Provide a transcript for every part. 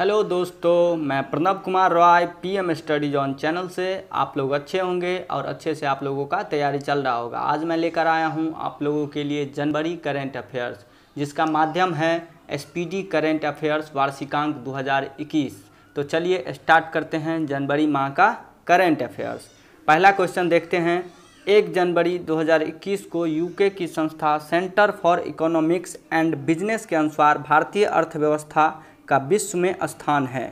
hello दोस्तों मैं Pranab Kumar Roy PM study zone channel से आप लोग अच्छे होंगे और अच्छे से आप लोगों का तैयारी चल रहा होगा आज मैं लेकर आया हूं आप लोगों के लिए जनवरी करेंट अफेयर्स जिसका माध्यम है एसपीडी करेंट अफेयर्स वार्षिकांक 2021 तो चलिए स्टार्ट करते हैं जनवरी माह का करेंट अफेयर्स पहला क्वेश्चन देखते हैं एक जनवरी 2021 को यूके की संस्था Centre for Economics and Business के अनुसार भारतीय अर्थव्यवस्था का विश्व में स्थान है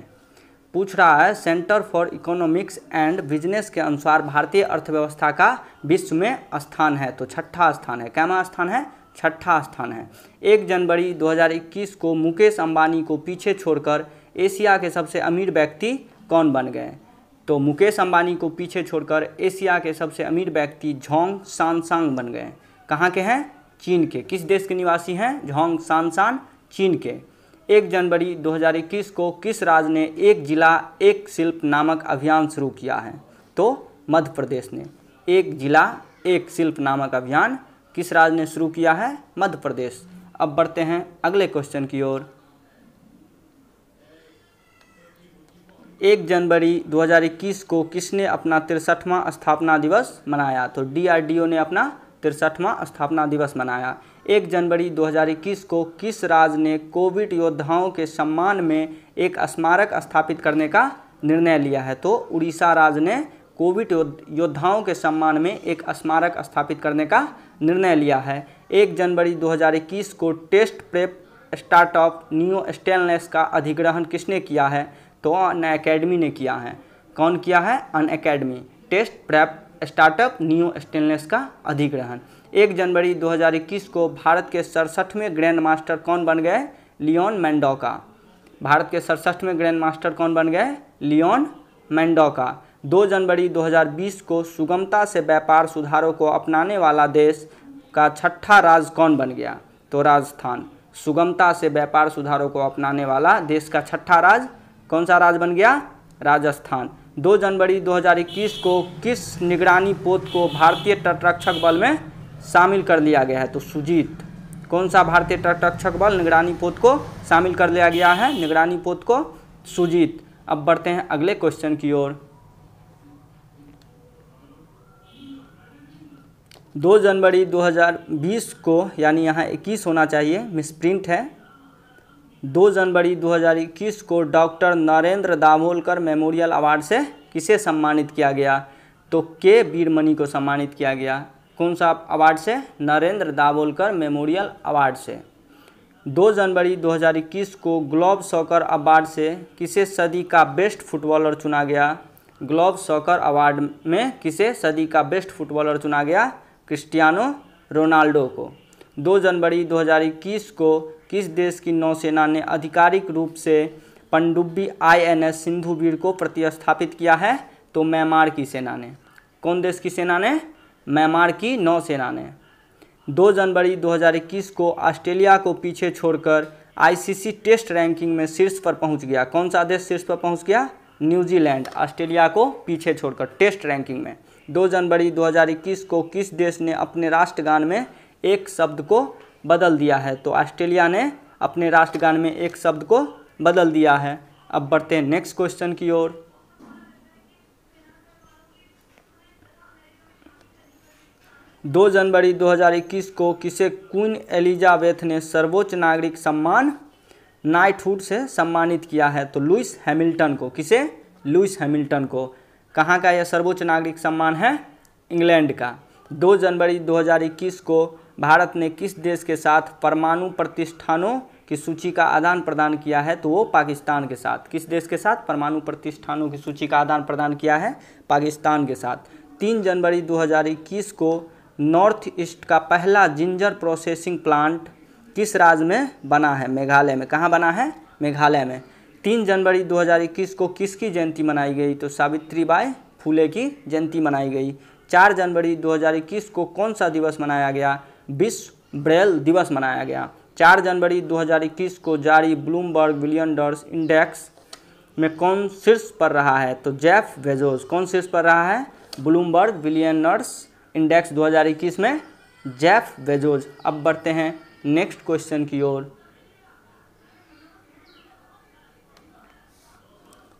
पूछ रहा है Centre for Economics and Business के अनुसार भारतीय अर्थव्यवस्था का विश्व में स्थान है तो छठा स्थान है कैमा स्थान है छठा स्थान है एक जनवरी 2021 को मुकेश अंबानी को पीछे छोड़कर एशिया के सबसे अमीर व्यक्ति कौन बन गए तो मुकेश अंबानी को पीछे छोड़कर एशिया के सबसे अमीर व्यक्ति झोंग सानसांग बन गए कहाँ के हैं चीन के किस देश के निवासी हैं झोंग सानसान चीन के एक जनवरी 2021 को किस राज्य ने एक जिला एक शिल्प नामक अभियान शुरू किया है तो मध्य प्रदेश ने एक जिला एक शिल्प नामक अभियान किस राज्य ने शुरू किया है मध्य प्रदेश अब बढ़ते हैं अगले क्वेश्चन की ओर एक जनवरी 2021 को किसने अपना तिरसठवां स्थापना दिवस मनाया तो डीआरडीओ ने अपना तिरसठवां स्थापना दिवस मनाया एक जनवरी 2021 को किस राज्य ने कोविड योद्धाओं के सम्मान में एक स्मारक स्थापित करने का निर्णय लिया है तो उड़ीसा राज्य ने कोविड योद्धाओं के सम्मान में एक स्मारक स्थापित करने का निर्णय लिया है एक जनवरी 2021 को test prep startup Neostencil का अधिग्रहण किसने किया है तो अन अकेडमी ने किया है कौन किया है Unacademy test prep startup Neostencil का अधिग्रहण एक जनवरी 2021 को भारत के सड़सठवें ग्रैंड मास्टर कौन बन गए लियोन मैंडोका भारत के सड़सठवें ग्रैंड मास्टर कौन बन गए लियोन मैंडोका दो जनवरी 2020 को सुगमता से व्यापार सुधारों को अपनाने वाला देश का छठा राज कौन बन गया तो राजस्थान सुगमता से व्यापार सुधारों को अपनाने वाला देश का छठा राज कौन सा राज बन गया राजस्थान 2 जनवरी 2021 को किस निगरानी पोत को भारतीय तटरक्षक बल में शामिल कर लिया गया है तो सुजीत कौन सा भारतीय तटरक्षक बल निगरानी पोत को शामिल कर लिया गया है निगरानी पोत को सुजीत अब बढ़ते हैं अगले क्वेश्चन की ओर दो जनवरी 2020 को यानी यहाँ 21 होना चाहिए मिस प्रिंट है दो जनवरी 2021 को doctor Narendra Dabholkar memorial award से किसे सम्मानित किया गया तो के बीरमणि को सम्मानित किया गया कौन सा अवार्ड से नरेंद्र दाबोलकर मेमोरियल अवार्ड से दो जनवरी 2021 को ग्लोब सॉकर अवार्ड से किसे सदी का बेस्ट फुटबॉलर चुना गया ग्लोब सॉकर अवार्ड में किसे सदी का बेस्ट फुटबॉलर चुना गया क्रिस्टियानो रोनाल्डो को 2 जनवरी 2021 को किस देश की नौसेना ने आधिकारिक रूप से पनडुब्बी आईएनएस सिंधुवीर को प्रतिस्थापित किया है तो म्यांमार की सेना ने कौन देश की सेना ने म्यांमार की नौसेना ने 2 जनवरी 2021 को ऑस्ट्रेलिया को पीछे छोड़कर आईसीसी टेस्ट रैंकिंग में शीर्ष पर पहुंच गया कौन सा देश शीर्ष पर पहुंच गया न्यूजीलैंड ऑस्ट्रेलिया को पीछे छोड़कर टेस्ट रैंकिंग में 2 जनवरी 2021 को किस देश ने अपने राष्ट्रगान में एक शब्द को बदल दिया है तो ऑस्ट्रेलिया ने अपने राष्ट्रगान में एक शब्द को बदल दिया है अब बढ़ते हैं नेक्स्ट क्वेश्चन की ओर दो जनवरी 2021 को किसे क्वीन एलिजाबेथ ने सर्वोच्च नागरिक सम्मान नाइटहुड से सम्मानित किया है तो लुइस हैमिल्टन को किसे लुइस हैमिल्टन को कहाँ का यह सर्वोच्च नागरिक सम्मान है इंग्लैंड का 2 जनवरी 2021 को भारत ने किस देश के साथ परमाणु प्रतिष्ठानों की सूची का आदान प्रदान किया है तो वो पाकिस्तान के साथ किस देश के साथ परमाणु प्रतिष्ठानों की सूची का आदान प्रदान किया है पाकिस्तान के साथ तीन जनवरी 2021 को नॉर्थ ईस्ट का पहला जिंजर प्रोसेसिंग प्लांट किस राज्य में बना है मेघालय में कहाँ बना है मेघालय में तीन जनवरी 2021 को किसकी जयंती मनाई गई तो सावित्री बाई फूले की जयंती मनाई गई चार जनवरी 2021 को कौन सा दिवस मनाया गया विश्व ब्रेल दिवस मनाया गया चार जनवरी 2021 को जारी ब्लूमबर्ग विलियनडर्स इंडेक्स में कौन शीर्ष पर रहा है तो जेफ वेजोस कौन शीर्ष पर रहा है ब्लूमबर्ग बिलियनर्स इंडेक्स 2021 में जेफ वेजोज अब बढ़ते हैं नेक्स्ट क्वेश्चन की ओर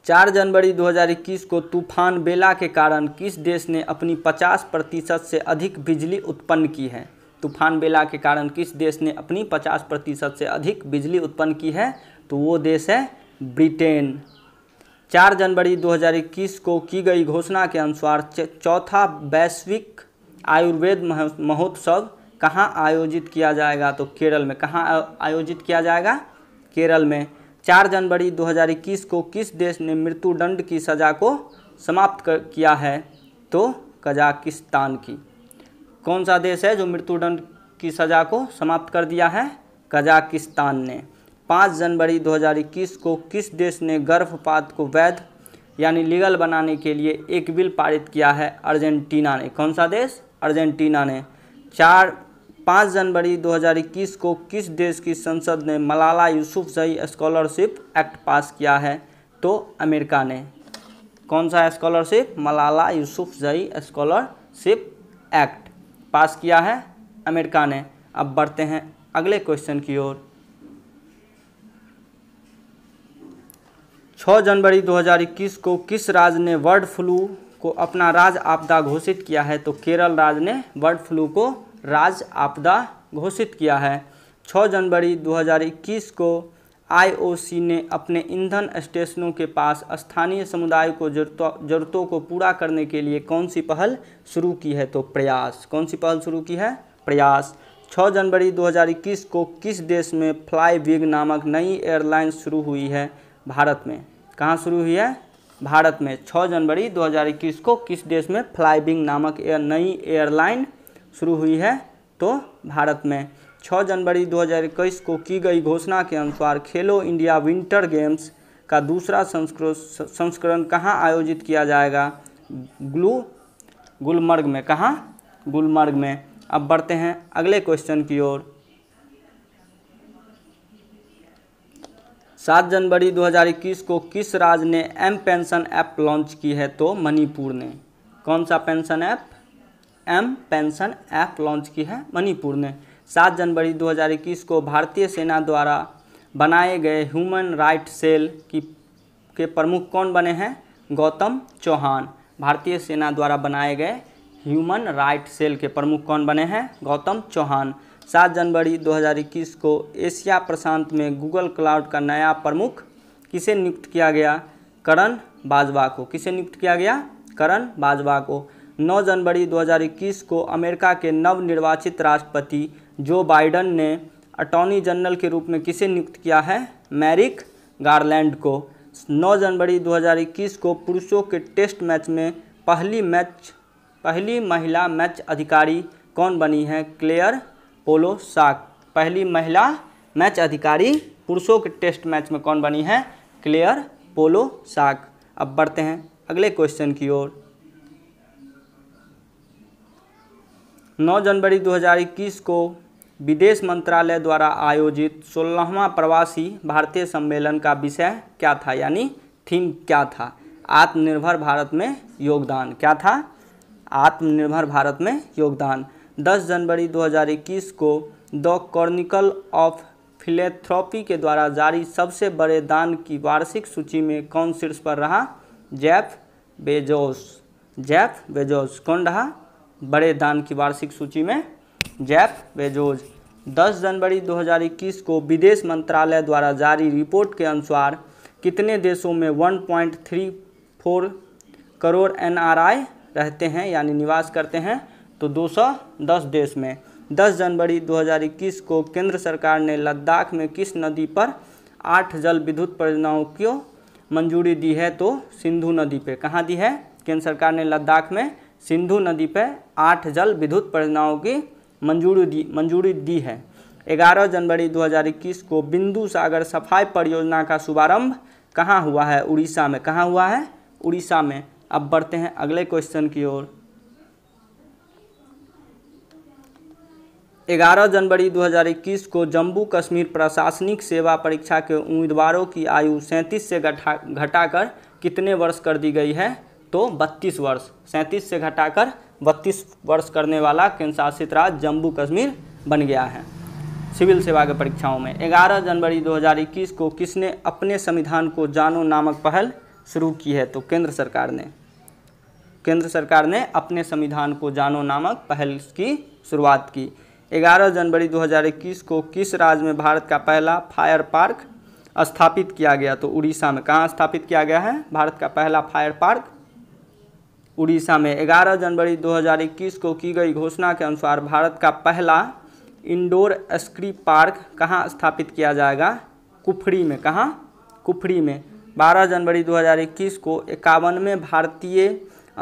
चार जनवरी 2021 को तूफान बेला के कारण किस देश ने अपनी 50 प्रतिशत से अधिक बिजली उत्पन्न की है तूफान बेला के कारण किस देश ने अपनी पचास प्रतिशत से अधिक बिजली उत्पन्न की है तो वो देश है ब्रिटेन चार जनवरी 2021 को की गई घोषणा के अनुसार चौथा वैश्विक आयुर्वेद महोत्सव कहाँ आयोजित किया जाएगा तो केरल में कहाँ आयोजित किया जाएगा केरल में चार जनवरी 2021 को किस देश ने मृत्युदंड की सज़ा को समाप्त किया है तो कजाकिस्तान की कौन सा देश है जो मृत्युदंड की सज़ा को समाप्त कर दिया है कजाकिस्तान ने पाँच जनवरी 2021 को किस देश ने गर्भपात को वैध यानी लीगल बनाने के लिए एक बिल पारित किया है अर्जेंटीना ने कौन सा देश अर्जेंटीना ने चार पाँच जनवरी 2021 को किस देश की संसद ने मलाला जई स्कॉलरशिप एक्ट पास किया है तो अमेरिका ने कौन सा स्कॉलरशिप मलाला जई स्कॉलरशिप एक्ट पास किया है अमेरिका ने अब बढ़ते हैं अगले क्वेश्चन की ओर 6 जनवरी 2021 को किस राज्य ने बर्ड फ्लू को अपना राज आपदा घोषित किया है तो केरल राज्य ने बर्ड फ्लू को राज आपदा घोषित किया है 6 जनवरी 2021 को आईओसी ने अपने ईंधन स्टेशनों के पास स्थानीय समुदाय को जरूरतों को पूरा करने के लिए कौन सी पहल शुरू की है तो प्रयास कौन सी पहल शुरू की है प्रयास 6 जनवरी 2021 को किस देश में फ्लाई विग नामक नई एयरलाइन शुरू हुई है भारत में कहाँ शुरू हुई है भारत में 6 जनवरी 2021 को किस देश में फ्लाई विग नामक एयर नई एयरलाइन शुरू हुई है तो भारत में 6 जनवरी 2021 को की गई घोषणा के अनुसार खेलो इंडिया विंटर गेम्स का दूसरा संस्करण कहाँ आयोजित किया जाएगा ग्लू गुलमर्ग में कहाँ गुलमर्ग में अब बढ़ते हैं अगले क्वेश्चन की ओर सात जनवरी 2021 को किस राज्य ने एम पेंशन ऐप लॉन्च की है तो मणिपुर ने कौन सा pension app M pension app launch की है मणिपुर ने सात जनवरी 2021 को भारतीय सेना द्वारा बनाए गए ह्यूमन राइट सेल की के प्रमुख कौन बने हैं गौतम चौहान भारतीय सेना द्वारा बनाए गए ह्यूमन राइट सेल के प्रमुख कौन बने हैं गौतम चौहान सात जनवरी 2021 को एशिया प्रशांत में गूगल क्लाउड का नया प्रमुख किसे नियुक्त किया गया करण बाजवा को किसे नियुक्त किया गया करण बाजवा को 9 जनवरी 2021 को अमेरिका के नवनिर्वाचित राष्ट्रपति जो बाइडन ने अटॉर्नी जनरल के रूप में किसे नियुक्त किया है मैरिक गार्लैंड को 9 जनवरी 2021 को पुरुषों के टेस्ट मैच में पहली मैच पहली महिला मैच अधिकारी कौन बनी है क्लेयर पोलो साक पहली महिला मैच अधिकारी पुरुषों के टेस्ट मैच में कौन बनी है क्लेयर पोलो साक अब बढ़ते हैं अगले क्वेश्चन की ओर 9 जनवरी 2021 को विदेश मंत्रालय द्वारा आयोजित सोलहवा प्रवासी भारतीय सम्मेलन का विषय क्या था यानी थीम क्या था आत्मनिर्भर भारत में योगदान क्या था आत्मनिर्भर भारत में योगदान 10 जनवरी 2021 को द कॉर्निकल ऑफ फिलेथ्रॉपी के द्वारा जारी सबसे बड़े दान की वार्षिक सूची में कौन शीर्ष पर रहा जैफ बेजोस जैफ बेजोस कौन रहा बड़े दान की वार्षिक सूची में जैफ बेजोज 10 जनवरी 2021 को विदेश मंत्रालय द्वारा जारी रिपोर्ट के अनुसार कितने देशों में 1.34 करोड़ एनआरआई रहते हैं यानी निवास करते हैं तो 210 देश में 10 जनवरी 2021 को केंद्र सरकार ने लद्दाख में किस नदी पर आठ जल विद्युत परियोजनाओं को मंजूरी दी है तो सिंधु नदी पे कहाँ दी है केंद्र सरकार ने लद्दाख में सिंधु नदी पे आठ जल विद्युत परियोजनाओं की मंजूरी दी मंजूरी दी है 11 जनवरी 2021 को बिंदु सागर सफाई परियोजना का शुभारंभ कहाँ हुआ है उड़ीसा में कहाँ हुआ है उड़ीसा में अब बढ़ते हैं अगले क्वेश्चन की ओर 11 जनवरी 2021 को जम्मू कश्मीर प्रशासनिक सेवा परीक्षा के उम्मीदवारों की आयु 37 से घटा घटाकर कितने वर्ष कर दी गई है तो 32 वर्ष 37 से घटाकर बत्तीस वर्ष करने वाला केंद्रशासित राज्य जम्मू कश्मीर बन गया है सिविल सेवा के परीक्षाओं में 11 जनवरी 2021 को किसने अपने संविधान को जानो नामक पहल शुरू की है तो केंद्र सरकार ने केंद्र सरकार ने अपने संविधान को जानो नामक पहल की शुरुआत की 11 जनवरी 2021 को किस राज्य में भारत का पहला फायर पार्क स्थापित किया गया तो उड़ीसा में कहाँ स्थापित किया गया है भारत का पहला फायर पार्क उड़ीसा में 11 जनवरी 2021 को की गई घोषणा के अनुसार भारत का पहला इंडोर स्क्री पार्क कहाँ स्थापित किया जाएगा कुफरी में कहाँ कुफरी में 12 जनवरी 2021 को इक्यावनवें भारतीय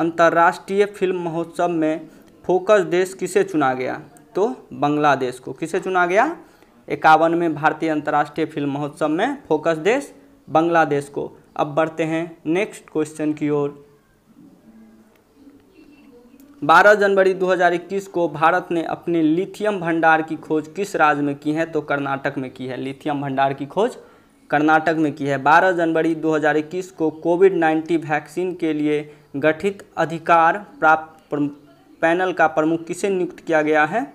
अंतर्राष्ट्रीय फिल्म महोत्सव में फोकस देश किसे चुना गया तो बांग्लादेश को किसे चुना गया इक्यावनवें भारतीय अंतर्राष्ट्रीय फिल्म महोत्सव में फोकस देश बांग्लादेश को अब बढ़ते हैं नेक्स्ट क्वेश्चन की ओर 12 जनवरी 2021 को भारत ने अपने लिथियम भंडार की खोज किस राज्य में की है तो कर्नाटक में की है लिथियम भंडार की खोज कर्नाटक में की है 12 जनवरी 2021 को कोविड 19 वैक्सीन के लिए गठित अधिकार प्राप्त पैनल का प्रमुख किसे नियुक्त किया गया है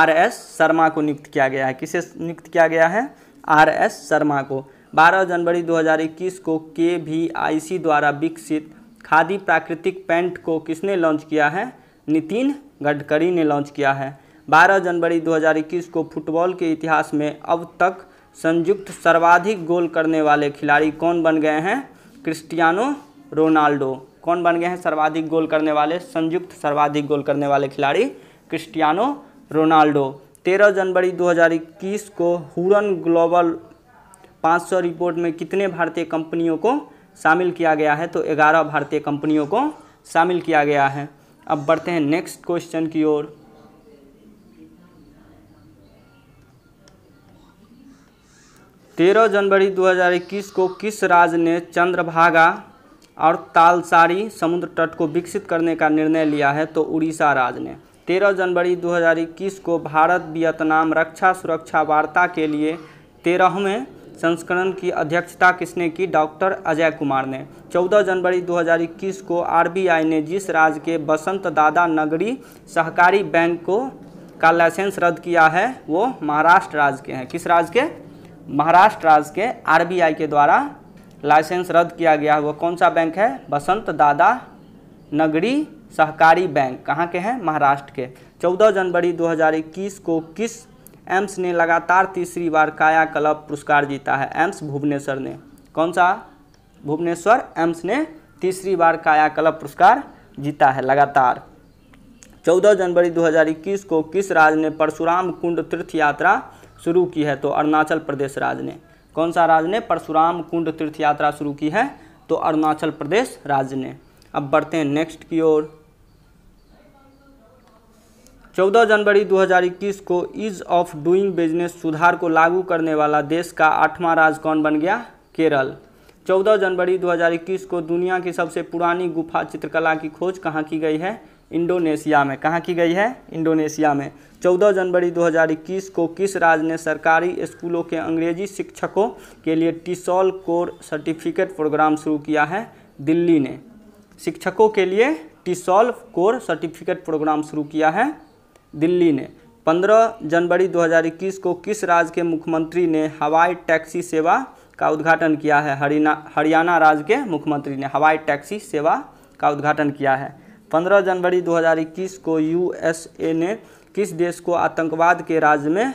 आर एस शर्मा को नियुक्त किया गया है किसे नियुक्त किया गया है आर एस शर्मा को 12 जनवरी 2021 को के आई सी द्वारा विकसित खादी प्राकृतिक पेंट को किसने लॉन्च किया है नितिन गडकरी ने लॉन्च किया है 12 जनवरी 2021 को फुटबॉल के इतिहास में अब तक संयुक्त सर्वाधिक गोल करने वाले खिलाड़ी कौन बन गए हैं क्रिस्टियानो रोनाल्डो कौन बन गए हैं सर्वाधिक गोल करने वाले संयुक्त सर्वाधिक गोल करने वाले खिलाड़ी क्रिस्टियानो रोनाल्डो 13 जनवरी 2021 को हुरन ग्लोबल 500 रिपोर्ट में कितने भारतीय कंपनियों को शामिल किया गया है तो 11 भारतीय कंपनियों को शामिल किया गया है अब बढ़ते हैं नेक्स्ट क्वेश्चन की ओर तेरह जनवरी 2021 को किस राज्य ने चंद्रभागा और तालसारी समुद्र तट को विकसित करने का निर्णय लिया है तो उड़ीसा राज्य ने तेरह जनवरी 2021 को भारत वियतनाम रक्षा सुरक्षा वार्ता के लिए तेरहवें संस्करण की अध्यक्षता किसने की डॉक्टर अजय कुमार ने 14 जनवरी 2021 को आरबीआई ने जिस राज्य के बसंत दादा नगरी सहकारी बैंक को का लाइसेंस रद्द किया है वो महाराष्ट्र राज्य के हैं किस राज्य के महाराष्ट्र राज्य के आरबीआई के द्वारा लाइसेंस रद्द किया गया है वो कौन सा बैंक है बसंत दादा नगरी सहकारी बैंक कहाँ के हैं महाराष्ट्र के 14 जनवरी 2021 को किस एम्स ने लगातार तीसरी बार काया क्लब पुरस्कार जीता है एम्स भुवनेश्वर ने कौन सा भुवनेश्वर एम्स ने तीसरी बार काया क्लब पुरस्कार जीता है लगातार 14 जनवरी 2021 को किस राज्य ने परशुराम कुंड तीर्थ यात्रा शुरू की है तो अरुणाचल प्रदेश राज्य ने कौन सा राज्य ने परशुराम कुंड तीर्थ यात्रा शुरू की है तो अरुणाचल प्रदेश राज्य ने अब बढ़ते हैं नेक्स्ट की ओर 14 जनवरी 2021 को ईज ऑफ डूइंग बिजनेस सुधार को लागू करने वाला देश का आठवां राज्य कौन बन गया केरल 14 जनवरी 2021 को दुनिया की सबसे पुरानी गुफा चित्रकला की खोज कहाँ की गई है इंडोनेशिया में कहाँ की गई है इंडोनेशिया में 14 जनवरी 2021 को किस राज्य ने सरकारी स्कूलों के अंग्रेजी शिक्षकों के लिए टिसॉल कोर सर्टिफिकेट प्रोग्राम शुरू किया है दिल्ली ने शिक्षकों के लिए सॉल कोर सर्टिफिकेट प्रोग्राम शुरू किया है दिल्ली ने 15 जनवरी 2021 को किस राज्य के मुख्यमंत्री ने हवाई टैक्सी सेवा का उद्घाटन किया है हरियाणा राज्य के मुख्यमंत्री ने हवाई टैक्सी सेवा का उद्घाटन किया है 15 जनवरी 2021 को यूएसए ने किस देश को आतंकवाद के राज्य में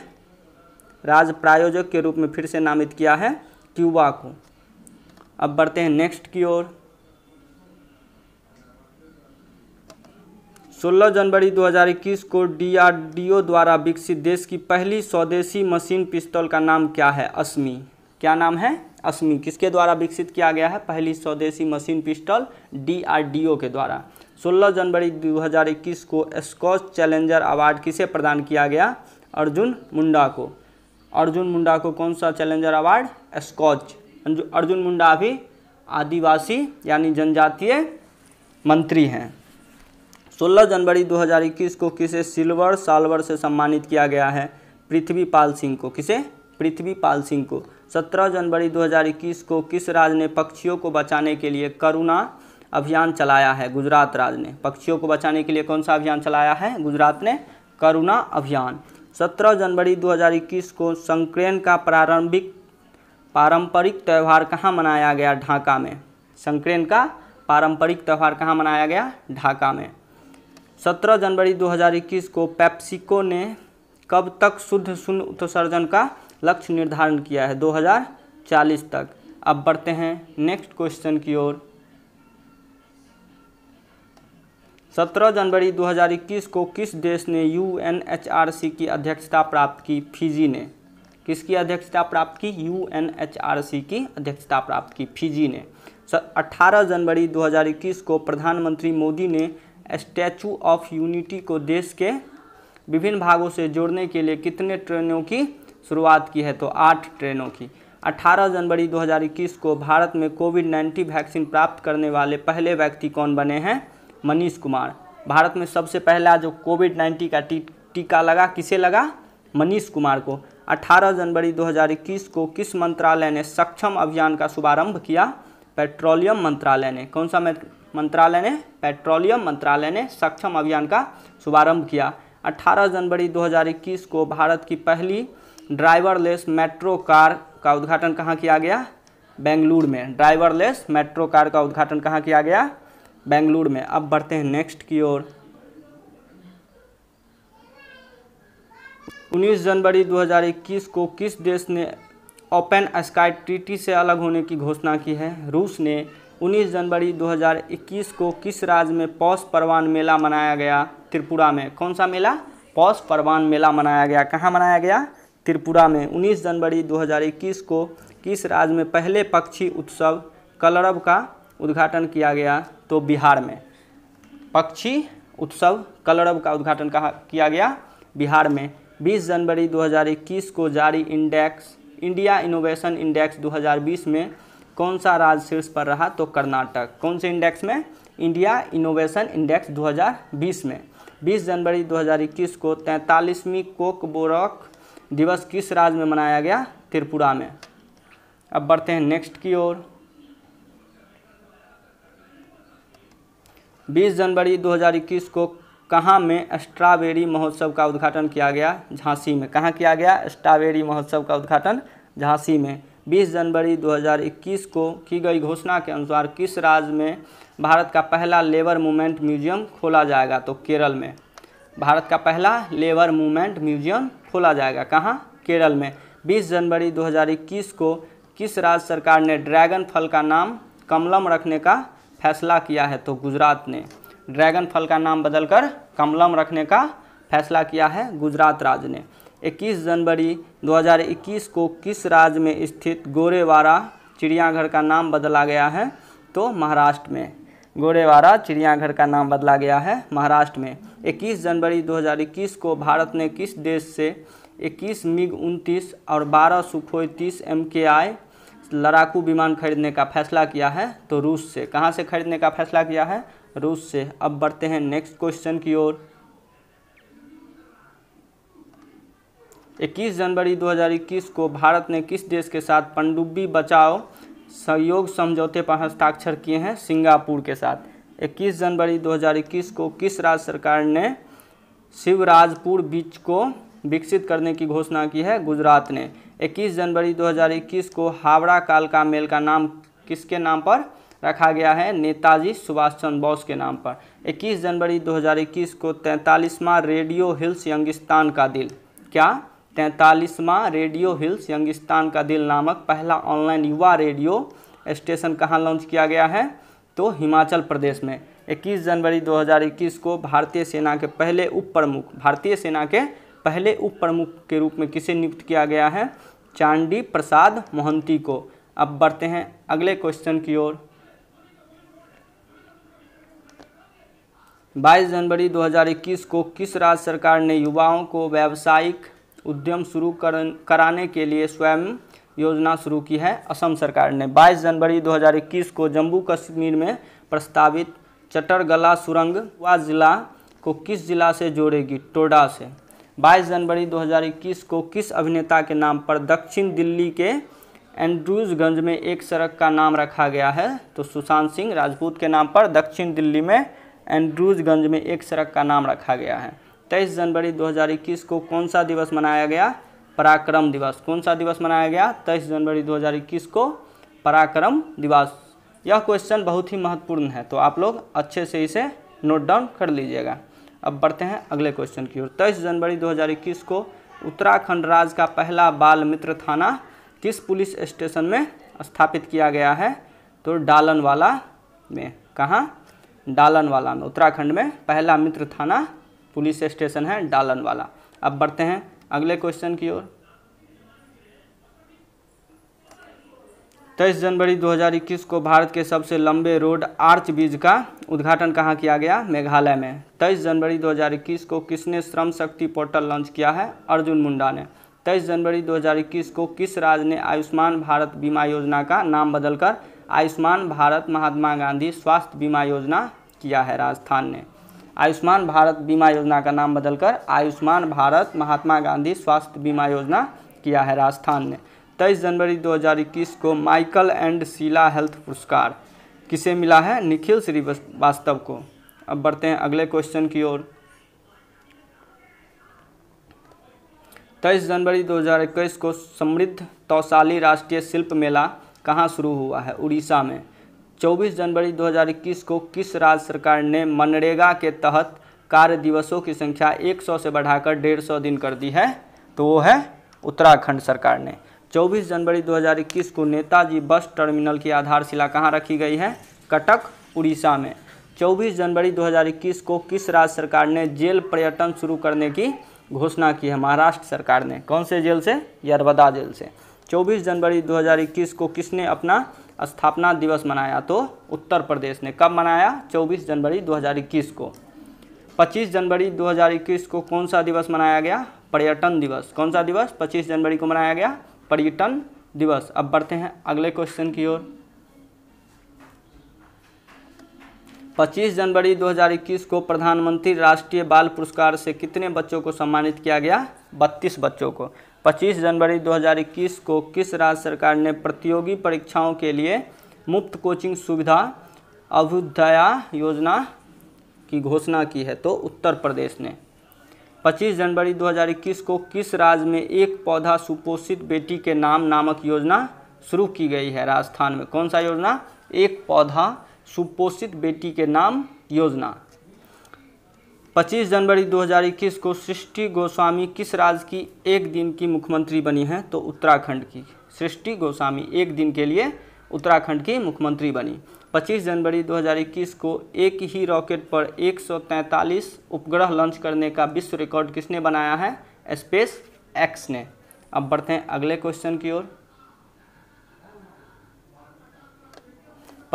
राज प्रायोजक के रूप में फिर से नामित किया है क्यूबा को अब बढ़ते हैं नेक्स्ट की ओर 16 जनवरी 2021 को डीआरडीओ द्वारा विकसित देश की पहली स्वदेशी मशीन पिस्तौल का नाम क्या है अस्मी क्या नाम है अस्मी किसके द्वारा विकसित किया गया है पहली स्वदेशी मशीन पिस्टल डीआरडीओ के द्वारा 16 जनवरी 2021 को स्कॉच चैलेंजर अवार्ड किसे प्रदान किया गया अर्जुन मुंडा को अर्जुन मुंडा को कौन सा challenger award Skoch Arjun Munda अभी आदिवासी यानी जनजातीय मंत्री हैं 16 जनवरी 2021 को किसे सिल्वर सालवर से सम्मानित किया गया है पृथ्वी पाल सिंह को किसे पृथ्वी पाल सिंह को 17 जनवरी 2021 को किस राज्य ने पक्षियों को बचाने के लिए करुणा अभियान चलाया है गुजरात राज्य ने पक्षियों को बचाने के लिए कौन सा अभियान चलाया है गुजरात ने करुणा अभियान 17 जनवरी 2021 को संक्रेन का प्रारंभिक पारंपरिक त्यौहार कहाँ मनाया गया ढाका में संक्रेन का पारंपरिक त्यौहार कहाँ मनाया गया ढाका में 17 जनवरी 2021 को पैप्सिको ने कब तक शुद्ध शून्य उत्सर्जन का लक्ष्य निर्धारण किया है 2040 तक अब बढ़ते हैं नेक्स्ट क्वेश्चन की ओर 17 जनवरी 2021 को किस देश ने यूएनएचआरसी की अध्यक्षता प्राप्त की फिजी ने किसकी अध्यक्षता प्राप्त की यूएनएचआरसी की अध्यक्षता प्राप्त की फिजी ने 18 जनवरी 2021 को प्रधानमंत्री मोदी ने स्टैचू ऑफ यूनिटी को देश के विभिन्न भागों से जोड़ने के लिए कितने ट्रेनों की शुरुआत की है तो आठ ट्रेनों की 18 जनवरी 2021 को भारत में कोविड 19 वैक्सीन प्राप्त करने वाले पहले व्यक्ति कौन बने हैं मनीष कुमार भारत में सबसे पहला जो कोविड 19 का टी, टीका लगा किसे लगा मनीष कुमार को 18 जनवरी 2021 को किस मंत्रालय ने सक्षम अभियान का शुभारंभ किया पेट्रोलियम मंत्रालय ने कौन सा मंत्रालय ने पेट्रोलियम मंत्रालय ने सक्षम अभियान का शुभारंभ किया 18 जनवरी 2021 को भारत की पहली ड्राइवरलेस मेट्रो कार का उद्घाटन कहाँ किया गया बेंगलुरु में ड्राइवरलेस मेट्रो कार का उद्घाटन कहाँ किया गया बेंगलुरु में अब बढ़ते हैं नेक्स्ट की ओर 19 जनवरी 2021 को किस देश ने ओपन स्काई ट्रीटी से अलग होने की घोषणा की है रूस ने 19 जनवरी 2021 को किस राज्य में पौष परवान मेला मनाया गया त्रिपुरा में कौन सा मेला पौष परवान मेला मनाया गया कहाँ मनाया गया त्रिपुरा में 19 जनवरी 2021 को किस राज्य में पहले पक्षी उत्सव कलरव का उद्घाटन किया गया तो बिहार में पक्षी उत्सव कलरव का उद्घाटन कहा किया गया बिहार में 20 जनवरी 2021 को जारी इंडेक्स इंडिया इनोवेशन इंडेक्स 2020 में कौन सा राज्य शीर्ष पर रहा तो कर्नाटक कौन से इंडेक्स में इंडिया इनोवेशन इंडेक्स 2020 में 20 जनवरी 2021 को तैंतालीसवीं कोक बोरक दिवस किस राज्य में मनाया गया त्रिपुरा में अब बढ़ते हैं नेक्स्ट की ओर 20 जनवरी 2021 को कहाँ में स्ट्रॉबेरी महोत्सव का उद्घाटन किया गया झांसी में कहाँ किया गया स्ट्रॉबेरी महोत्सव का उद्घाटन झांसी में 20 जनवरी 2021 को की गई घोषणा के अनुसार किस राज्य में भारत का पहला लेबर मूवमेंट म्यूजियम खोला जाएगा तो केरल में भारत का पहला लेबर मूवमेंट म्यूजियम खोला जाएगा कहाँ केरल में 20 जनवरी 2021 को किस राज्य सरकार ने ड्रैगन फल का नाम कमलम रखने का फैसला किया है तो गुजरात ने ड्रैगन फल का नाम बदलकर कमलम रखने का फैसला किया है गुजरात राज्य ने 21 जनवरी 2021 को किस राज्य में स्थित गोरेवारा चिड़ियाघर का नाम बदला गया है तो महाराष्ट्र में गोरेवारा चिड़ियाघर का नाम बदला गया है महाराष्ट्र में 21 जनवरी 2021 को भारत ने किस देश से 21 मिग 29 और 12 सुखोई तीस एम लड़ाकू विमान खरीदने का फैसला किया है तो रूस से कहाँ से खरीदने का फैसला किया है रूस से अब बढ़ते हैं नेक्स्ट क्वेश्चन की ओर 21 जनवरी 2021 को भारत ने किस देश के साथ पनडुब्बी बचाओ सहयोग समझौते पर हस्ताक्षर किए हैं सिंगापुर के साथ 21 जनवरी 2021 को किस राज्य सरकार ने शिवराजपुर बीच को विकसित करने की घोषणा की है गुजरात ने 21 जनवरी 2021 को हावड़ा कालका मेल का नाम किसके नाम पर रखा गया है नेताजी सुभाष चंद्र बोस के नाम पर 21 जनवरी 2021 को तैंतालीसवां रेडियो हिल्स यंगिस्तान का दिल क्या तैंतालीसवां रेडियो हिल्स यंगिस्तान का दिल नामक पहला ऑनलाइन युवा रेडियो स्टेशन कहाँ लॉन्च किया गया है तो हिमाचल प्रदेश में 21 जनवरी 2021 को भारतीय सेना के पहले उप प्रमुख भारतीय सेना के पहले उप प्रमुख के रूप में किसे नियुक्त किया गया है चांडी प्रसाद मोहंती को अब बढ़ते हैं अगले क्वेश्चन की ओर 22 जनवरी 2021 को किस राज्य सरकार ने युवाओं को व्यावसायिक उद्यम शुरू कर, कराने के लिए स्वयं योजना शुरू की है असम सरकार ने 22 जनवरी 2021 को जम्मू कश्मीर में प्रस्तावित चटरगला सुरंग व जिला को किस जिला से जोड़ेगी टोडा से 22 जनवरी 2021 को किस अभिनेता के नाम पर दक्षिण दिल्ली के एंड्रूजगंज में एक सड़क का नाम रखा गया है तो सुशांत सिंह राजपूत के नाम पर दक्षिण दिल्ली में एंड्रूजगंज में एक सड़क का नाम रखा गया है तेईस जनवरी 2021 को कौन सा दिवस मनाया गया पराक्रम दिवस कौन सा दिवस मनाया गया तेईस जनवरी 2021 को पराक्रम दिवस यह क्वेश्चन बहुत ही महत्वपूर्ण है तो आप लोग अच्छे से इसे नोट डाउन कर लीजिएगा अब बढ़ते हैं अगले क्वेश्चन की ओर तेईस जनवरी दो को उत्तराखंड राज्य का पहला बाल मित्र थाना किस पुलिस स्टेशन में स्थापित किया गया है तो डालनवाला में कहाँ डालनवाला में उत्तराखंड में पहला मित्र थाना पुलिस स्टेशन है डालन वाला अब बढ़ते हैं अगले क्वेश्चन की ओर तेईस जनवरी 2021 को भारत के सबसे लंबे रोड आर्च ब्रिज का उद्घाटन कहाँ किया गया मेघालय में 23 जनवरी 2021 को किसने श्रम शक्ति पोर्टल लॉन्च किया है अर्जुन मुंडा ने 23 जनवरी 2021 को किस राज्य ने आयुष्मान भारत बीमा योजना का नाम बदलकर आयुष्मान भारत महात्मा गांधी स्वास्थ्य बीमा योजना किया है राजस्थान ने आयुष्मान भारत बीमा योजना का नाम बदलकर आयुष्मान भारत महात्मा गांधी स्वास्थ्य बीमा योजना किया है राजस्थान ने 23 जनवरी 2021 को माइकल एंड शीला हेल्थ पुरस्कार किसे मिला है निखिल श्रीवास्तव को अब बढ़ते हैं अगले क्वेश्चन की ओर 23 जनवरी 2021 को समृद्ध तौशाली राष्ट्रीय शिल्प मेला कहाँ शुरू हुआ है उड़ीसा में 24 जनवरी 2021 को किस राज्य सरकार ने मनरेगा के तहत कार्य दिवसों की संख्या 100 से बढ़ाकर 150 दिन कर दी है तो वो है उत्तराखंड सरकार ने 24 जनवरी 2021 को नेताजी बस टर्मिनल की आधारशिला कहाँ रखी गई है कटक उड़ीसा में 24 जनवरी 2021 को किस राज्य सरकार ने जेल पर्यटन शुरू करने की घोषणा की है महाराष्ट्र सरकार ने कौन से जेल से यरवदा जेल से 24 जनवरी 2021 को किसने अपना स्थापना दिवस मनाया तो उत्तर प्रदेश ने कब मनाया 24 जनवरी 2021 को 25 जनवरी 2021 को कौन सा दिवस मनाया गया पर्यटन दिवस कौन सा दिवस 25 जनवरी को मनाया गया पर्यटन दिवस अब बढ़ते हैं अगले क्वेश्चन की ओर 25 जनवरी 2021 को प्रधानमंत्री राष्ट्रीय बाल पुरस्कार से कितने बच्चों को सम्मानित किया गया 32 बच्चों को 25 जनवरी 2021 को किस राज्य सरकार ने प्रतियोगी परीक्षाओं के लिए मुफ्त कोचिंग सुविधा अभ्युदया योजना की घोषणा की है तो उत्तर प्रदेश ने 25 जनवरी 2021 को किस राज्य में एक पौधा सुपोषित बेटी के नाम नामक योजना शुरू की गई है राजस्थान में कौन सा योजना एक पौधा सुपोषित बेटी के नाम योजना 25 जनवरी 2021 को सृष्टि गोस्वामी किस राज्य की एक दिन की मुख्यमंत्री बनी हैं तो उत्तराखंड की सृष्टि गोस्वामी एक दिन के लिए उत्तराखंड की मुख्यमंत्री बनी 25 जनवरी 2021 को एक ही रॉकेट पर 143 उपग्रह लॉन्च करने का विश्व रिकॉर्ड किसने बनाया है स्पेस एक्स ने अब बढ़ते हैं अगले क्वेश्चन की ओर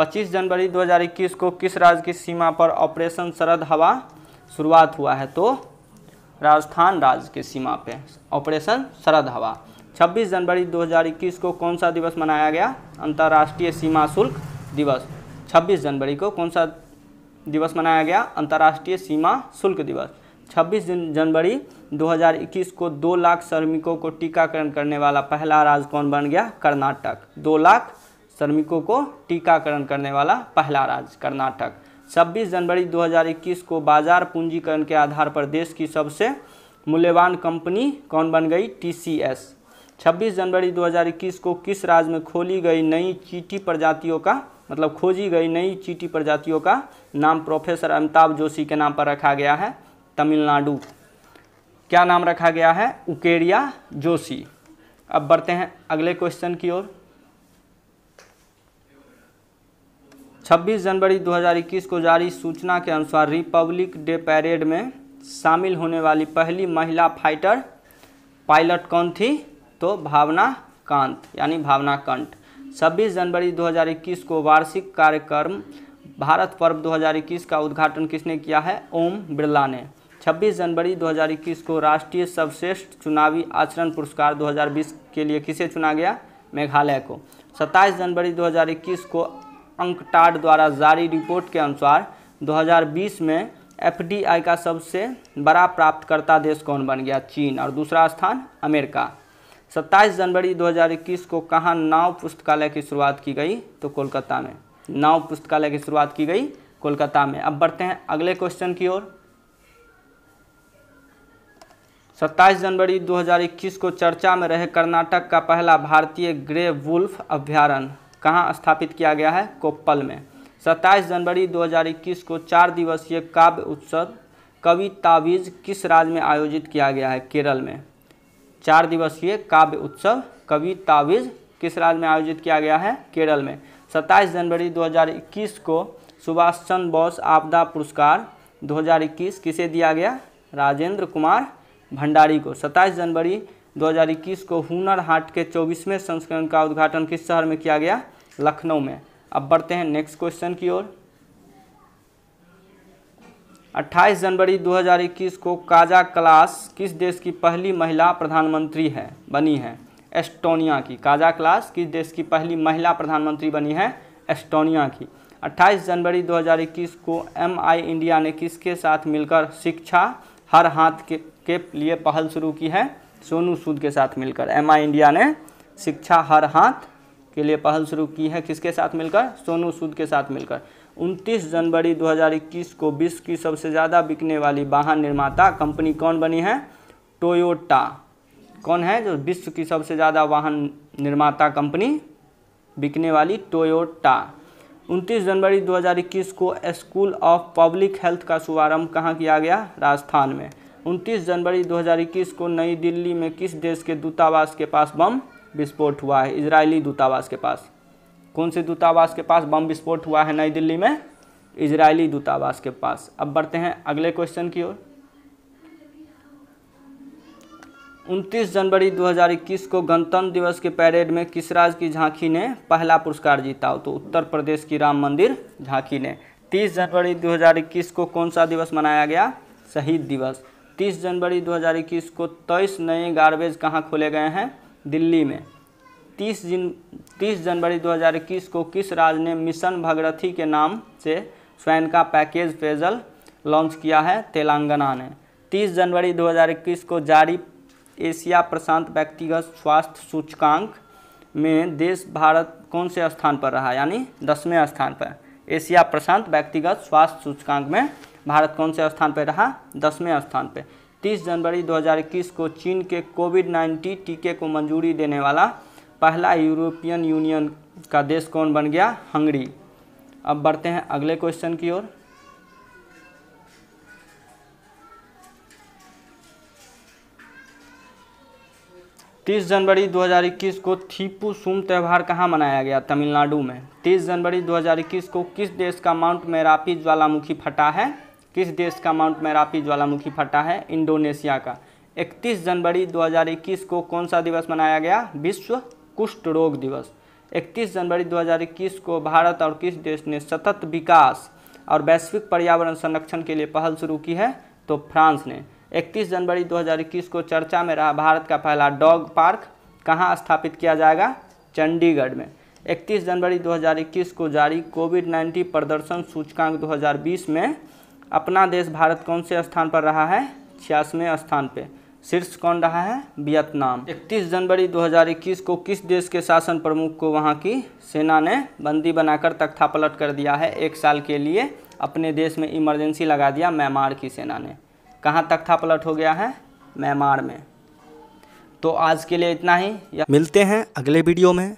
25 जनवरी 2021 को किस राज्य की सीमा पर ऑपरेशन शरद हवा शुरुआत हुआ है तो राजस्थान राज्य के सीमा पे ऑपरेशन शरद हवा 26 जनवरी 2021 को कौन सा दिवस मनाया गया अंतर्राष्ट्रीय सीमा शुल्क दिवस 26 जनवरी को कौन सा दिवस मनाया गया अंतर्राष्ट्रीय सीमा शुल्क दिवस 26 जनवरी 2021 को दो लाख श्रमिकों को टीकाकरण करने वाला पहला राज्य कौन बन गया कर्नाटक दो लाख श्रमिकों को टीकाकरण करने वाला पहला राज्य कर्नाटक 26 जनवरी 2021 को बाजार पूंजीकरण के आधार पर देश की सबसे मूल्यवान कंपनी कौन बन गई टीसीएस 26 जनवरी 2021 को किस राज्य में खोली गई नई चीटी प्रजातियों का मतलब खोजी गई नई चीटी प्रजातियों का नाम प्रोफेसर अमिताभ जोशी के नाम पर रखा गया है तमिलनाडु क्या नाम रखा गया है उकेरिया जोशी अब बढ़ते हैं अगले क्वेश्चन की ओर 26 जनवरी 2021 को जारी सूचना के अनुसार रिपब्लिक डे पैरेड में शामिल होने वाली पहली महिला फाइटर पायलट कौन थी तो भावना कांत यानी भावना कंठ 26 जनवरी 2021 को वार्षिक कार्यक्रम भारत पर्व 2021 का उद्घाटन किसने किया है ओम बिरला ने 26 जनवरी 2021 को राष्ट्रीय सर्वश्रेष्ठ चुनावी आचरण पुरस्कार 2020 के लिए किसे चुना गया मेघालय को 27 जनवरी 2021 को अंकटाड द्वारा जारी रिपोर्ट के अनुसार 2020 में एफडीआई का सबसे बड़ा प्राप्तकर्ता देश कौन बन गया चीन और दूसरा स्थान अमेरिका 27 जनवरी 2021 को कहाँ नाव पुस्तकालय की शुरुआत की गई तो कोलकाता में नाव पुस्तकालय की शुरुआत की गई कोलकाता में अब बढ़ते हैं अगले क्वेश्चन की ओर 27 जनवरी 2021 को चर्चा में रहे कर्नाटक का पहला भारतीय ग्रे वुल्फ अभ्यारण्य कहाँ स्थापित किया गया है कोप्पल में 27 जनवरी 2021 को चार दिवसीय काव्य उत्सव कवि ताबीज किस राज्य में आयोजित किया गया है केरल में चार दिवसीय काव्य उत्सव कवि ताबीज किस राज्य में आयोजित किया गया है केरल में 27 जनवरी 2021 को सुभाष चंद्र बोस आपदा पुरस्कार 2021 किसे दिया गया राजेंद्र कुमार भंडारी को 27 जनवरी 2021 को हुनर हाट के चौबीसवें संस्करण का उद्घाटन किस शहर में किया गया लखनऊ में अब बढ़ते हैं नेक्स्ट क्वेश्चन की ओर 28 जनवरी 2021 को काजा क्लास किस देश की पहली महिला प्रधानमंत्री है बनी है एस्टोनिया की काजा क्लास किस देश की पहली महिला प्रधानमंत्री बनी है एस्टोनिया की 28 जनवरी 2021 को एम आई इंडिया ने किसके साथ मिलकर शिक्षा हर हाथ के, के लिए पहल शुरू की है सोनू सूद के साथ मिलकर एम इंडिया ने शिक्षा हर हाथ के लिए पहल शुरू की है किसके साथ मिलकर सोनू सूद के साथ मिलकर 29 जनवरी 2021 को विश्व की सबसे ज़्यादा बिकने वाली वाहन निर्माता कंपनी कौन बनी है टोयोटा कौन है जो विश्व की सबसे ज़्यादा वाहन निर्माता कंपनी बिकने वाली टोयोटा 29 जनवरी 2021 को स्कूल ऑफ पब्लिक हेल्थ का शुभारंभ कहाँ किया गया राजस्थान में 29 जनवरी 2021 को नई दिल्ली में किस देश के दूतावास के पास बम विस्फोट हुआ है इजरायली दूतावास के पास कौन से दूतावास के पास बम विस्फोट हुआ है नई दिल्ली में इजरायली दूतावास के पास अब बढ़ते हैं अगले क्वेश्चन की ओर 29 जनवरी 2021 को गणतंत्र दिवस के परेड में किसराज की झांकी ने पहला पुरस्कार जीता तो उत्तर प्रदेश की राम मंदिर झांकी ने 30 जनवरी 2021 को कौन सा दिवस मनाया गया शहीद दिवस 30 जनवरी 2021 को 23 नए गार्बेज कहाँ खोले गए हैं दिल्ली में 30 जिन तीस जनवरी 2021 को किस राज्य ने मिशन भगरथी के नाम से स्वयं का पैकेज पेजल लॉन्च किया है तेलंगाना ने 30 जनवरी 2021 को जारी एशिया प्रशांत व्यक्तिगत स्वास्थ्य सूचकांक में देश भारत कौन से स्थान पर रहा यानी दसवें स्थान पर एशिया प्रशांत व्यक्तिगत स्वास्थ्य सूचकांक में भारत कौन से स्थान पर रहा दसवें स्थान पर 30 जनवरी 2021 को चीन के कोविड 19 टीके को मंजूरी देने वाला पहला यूरोपियन यूनियन का देश कौन बन गया हंगरी अब बढ़ते हैं अगले क्वेश्चन की ओर तीस जनवरी 2021 को थीपू सुम त्यौहार कहाँ मनाया गया तमिलनाडु में तीस जनवरी 2021 को किस देश का माउंट मेरापी ज्वालामुखी फटा है किस देश का माउंट मैरापी ज्वालामुखी फटा है इंडोनेशिया का 31 जनवरी 2021 को कौन सा दिवस मनाया गया विश्व कुष्ठ रोग दिवस 31 जनवरी 2021 को भारत और किस देश ने सतत विकास और वैश्विक पर्यावरण संरक्षण के लिए पहल शुरू की है तो फ्रांस ने 31 जनवरी 2021 को चर्चा में रहा भारत का पहला डॉग पार्क कहाँ स्थापित किया जाएगा चंडीगढ़ में 31 जनवरी 2021 को जारी कोविड 19 प्रदर्शन सूचकांक 2020 में अपना देश भारत कौन से स्थान पर रहा है छियासवें स्थान पे शीर्ष कौन रहा है वियतनाम 31 जनवरी 2021 को किस देश के शासन प्रमुख को वहाँ की सेना ने बंदी बनाकर तख्ता पलट कर दिया है एक साल के लिए अपने देश में इमरजेंसी लगा दिया म्यांमार की सेना ने कहाँ तख्ता पलट हो गया है म्यांमार में तो आज के लिए इतना ही मिलते हैं अगले वीडियो में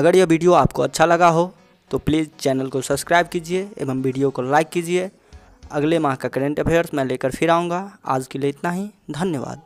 अगर यह वीडियो आपको अच्छा लगा हो तो प्लीज़ चैनल को सब्सक्राइब कीजिए एवं वीडियो को लाइक कीजिए अगले माह का करेंट अफेयर्स मैं लेकर फिर आऊँगा आज के लिए इतना ही धन्यवाद